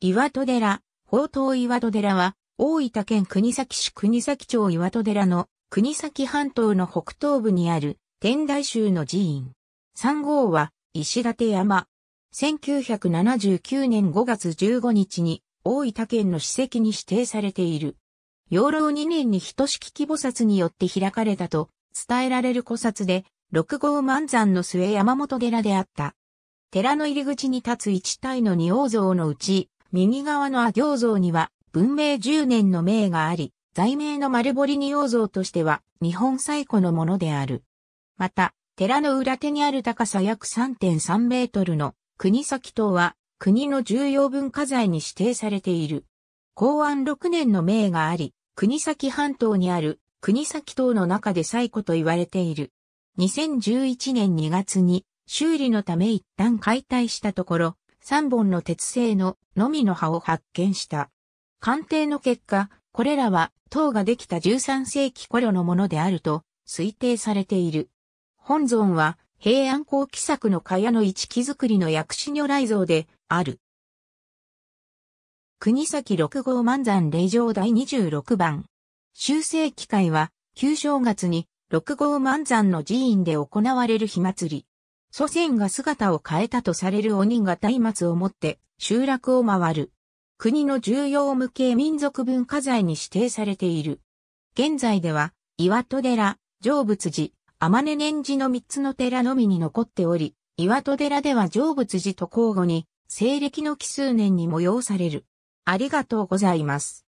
岩戸寺、宝刀岩戸寺は、大分県国崎市国崎町岩戸寺の国崎半島の北東部にある天台宗の寺院。3号は石立山。1979年5月15日に大分県の史跡に指定されている。養老2年に等しき規菩薩によって開かれたと伝えられる古刹で、六号万山の末山本寺であった。寺の入り口に立つ一体の二王像のうち、右側の阿行像には、文明10年の名があり、在名の丸堀二王像としては、日本最古のものである。また、寺の裏手にある高さ約3.3メートルの国崎塔は、国の重要文化財に指定されている。公安6年の名があり、国崎半島にある国崎塔の中で最古と言われている。2011年2月に修理のため一旦解体したところ、3本の鉄製ののみの葉を発見した。鑑定の結果、これらは塔ができた13世紀頃のものであると推定されている。本尊は平安後期作の茅の一木造りの薬師如来像である。国崎六号万山霊場第26番。修正機会は旧正月に六号万山の寺院で行われる火祭り。祖先が姿を変えたとされる鬼が松明を持って集落を回る。国の重要無形民族文化財に指定されている。現在では、岩戸寺、成仏寺、天根年寺の三つの寺のみに残っており、岩戸寺では成仏寺と交互に、西暦の奇数年に催される。ありがとうございます。